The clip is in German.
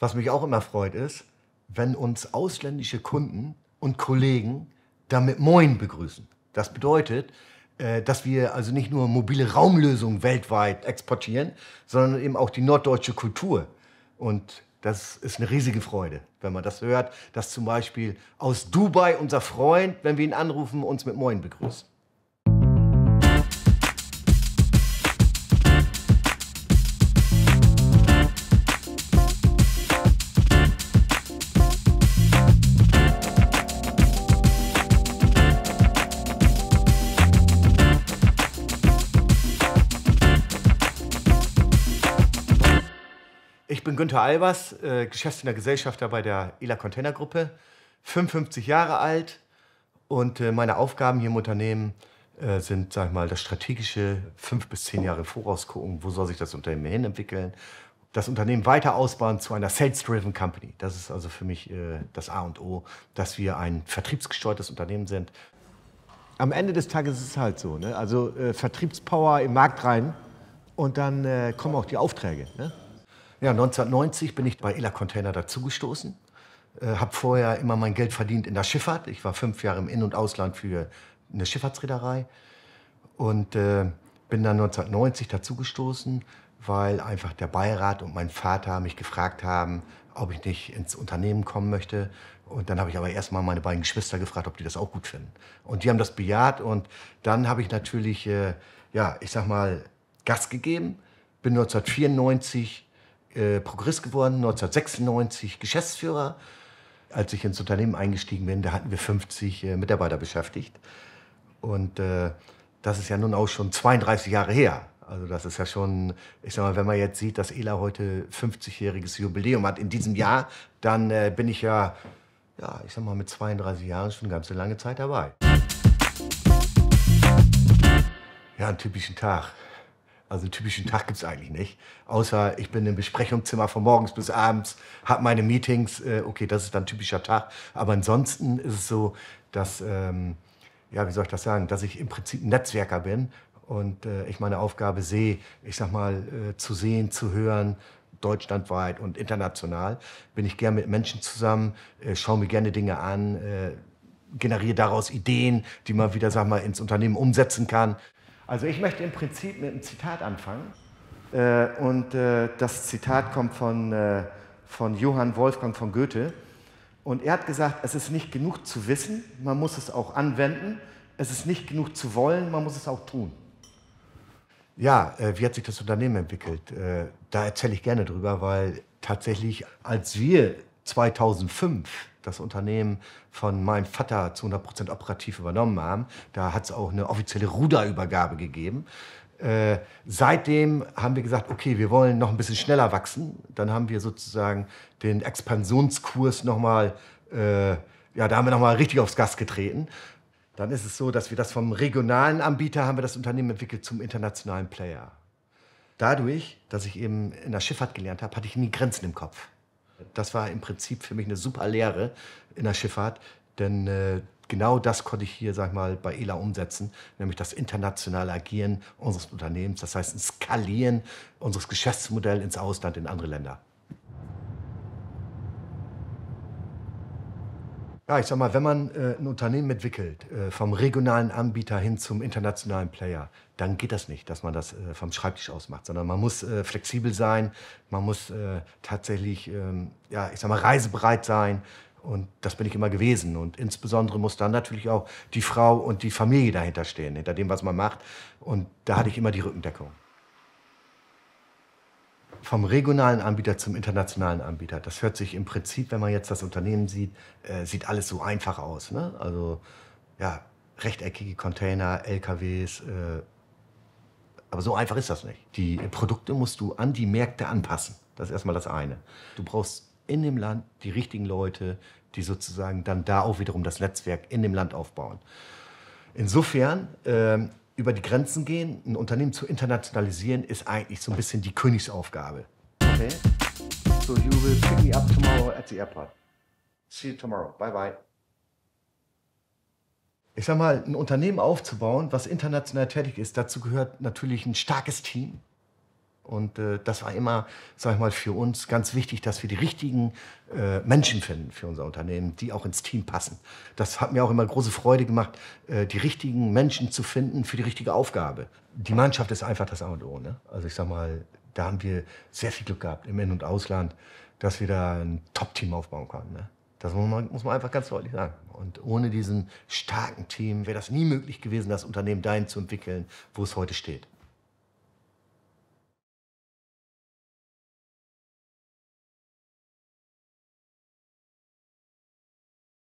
Was mich auch immer freut ist, wenn uns ausländische Kunden und Kollegen damit Moin begrüßen. Das bedeutet, äh, dass wir also nicht nur mobile Raumlösungen weltweit exportieren, sondern eben auch die norddeutsche Kultur. Und das ist eine riesige Freude, wenn man das hört, dass zum Beispiel aus Dubai unser Freund, wenn wir ihn anrufen, uns mit Moin begrüßt. Ich bin Günther Albers, äh, Geschäftsführender Gesellschafter bei der ELA Container Gruppe, 55 Jahre alt und äh, meine Aufgaben hier im Unternehmen äh, sind, sag ich mal, das strategische, fünf bis zehn Jahre voraus gucken, wo soll sich das Unternehmen hin entwickeln, das Unternehmen weiter ausbauen zu einer Sales-Driven Company. Das ist also für mich äh, das A und O, dass wir ein vertriebsgesteuertes Unternehmen sind. Am Ende des Tages ist es halt so, ne? also äh, Vertriebspower im Markt rein und dann äh, kommen auch die Aufträge. Ne? Ja, 1990 bin ich bei Ela Container dazugestoßen. Äh, habe vorher immer mein Geld verdient in der Schifffahrt. Ich war fünf Jahre im In- und Ausland für eine Schifffahrtsreederei. Und äh, bin dann 1990 dazugestoßen, weil einfach der Beirat und mein Vater mich gefragt haben, ob ich nicht ins Unternehmen kommen möchte. Und dann habe ich aber erstmal meine beiden Geschwister gefragt, ob die das auch gut finden. Und die haben das bejaht. Und dann habe ich natürlich, äh, ja, ich sag mal, Gas gegeben. Bin 1994 äh, Progress geworden, 1996 Geschäftsführer. Als ich ins Unternehmen eingestiegen bin, da hatten wir 50 äh, Mitarbeiter beschäftigt. Und äh, das ist ja nun auch schon 32 Jahre her. Also das ist ja schon, ich sag mal, wenn man jetzt sieht, dass ELA heute 50-jähriges Jubiläum hat in diesem Jahr, dann äh, bin ich ja, ja, ich sag mal, mit 32 Jahren schon ganz lange Zeit dabei. Ja, einen typischen Tag. Also einen typischen Tag gibt es eigentlich nicht. Außer ich bin im Besprechungszimmer von morgens bis abends, habe meine Meetings. Äh, okay, das ist dann ein typischer Tag. Aber ansonsten ist es so, dass, ähm, ja, wie soll ich das sagen, dass ich im Prinzip ein Netzwerker bin und äh, ich meine Aufgabe sehe, ich sag mal, äh, zu sehen, zu hören, deutschlandweit und international, bin ich gern mit Menschen zusammen, äh, schaue mir gerne Dinge an, äh, generiere daraus Ideen, die man wieder, sag mal, ins Unternehmen umsetzen kann. Also ich möchte im Prinzip mit einem Zitat anfangen. Äh, und äh, das Zitat kommt von, äh, von Johann Wolfgang von Goethe. Und er hat gesagt, es ist nicht genug zu wissen, man muss es auch anwenden. Es ist nicht genug zu wollen, man muss es auch tun. Ja, wie hat sich das Unternehmen entwickelt? da erzähle ich gerne drüber, weil tatsächlich, als wir 2005 das Unternehmen von meinem Vater zu 100% Prozent operativ übernommen haben. Da hat es auch eine offizielle Ruderübergabe gegeben. Äh, seitdem haben wir gesagt, okay, wir wollen noch ein bisschen schneller wachsen. Dann haben wir sozusagen den Expansionskurs nochmal, äh, ja, da haben wir nochmal richtig aufs Gas getreten. Dann ist es so, dass wir das vom regionalen Anbieter haben wir das Unternehmen entwickelt zum internationalen Player. Dadurch, dass ich eben in der Schifffahrt gelernt habe, hatte ich nie Grenzen im Kopf. Das war im Prinzip für mich eine super Lehre in der Schifffahrt, denn äh, genau das konnte ich hier, sag ich mal, bei ELA umsetzen, nämlich das internationale Agieren unseres Unternehmens, das heißt ein Skalieren unseres Geschäftsmodells ins Ausland, in andere Länder. Ja, ich sag mal, wenn man äh, ein Unternehmen entwickelt, äh, vom regionalen Anbieter hin zum internationalen Player, dann geht das nicht, dass man das äh, vom Schreibtisch aus macht, sondern man muss äh, flexibel sein, man muss äh, tatsächlich, ähm, ja, ich sag mal, reisebereit sein. Und das bin ich immer gewesen. Und insbesondere muss dann natürlich auch die Frau und die Familie dahinter stehen, hinter dem, was man macht. Und da hatte ich immer die Rückendeckung vom regionalen Anbieter zum internationalen Anbieter. Das hört sich im Prinzip, wenn man jetzt das Unternehmen sieht, äh, sieht alles so einfach aus. Ne? Also ja, rechteckige Container, LKWs. Äh, aber so einfach ist das nicht. Die Produkte musst du an die Märkte anpassen. Das ist erstmal das eine. Du brauchst in dem Land die richtigen Leute, die sozusagen dann da auch wiederum das Netzwerk in dem Land aufbauen. Insofern ähm, über die Grenzen gehen, ein Unternehmen zu internationalisieren, ist eigentlich so ein bisschen die Königsaufgabe. Okay? So you will pick me up tomorrow at the airport. See you tomorrow. Bye bye. Ich sag mal, ein Unternehmen aufzubauen, was international tätig ist, dazu gehört natürlich ein starkes Team, und äh, das war immer, sag ich mal, für uns ganz wichtig, dass wir die richtigen äh, Menschen finden für unser Unternehmen, die auch ins Team passen. Das hat mir auch immer große Freude gemacht, äh, die richtigen Menschen zu finden für die richtige Aufgabe. Die Mannschaft ist einfach das A und O. Ne? Also ich sag mal, da haben wir sehr viel Glück gehabt im In- und Ausland, dass wir da ein Top-Team aufbauen konnten. Ne? Das muss man, muss man, einfach ganz deutlich sagen. Und ohne diesen starken Team wäre das nie möglich gewesen, das Unternehmen dahin zu entwickeln, wo es heute steht.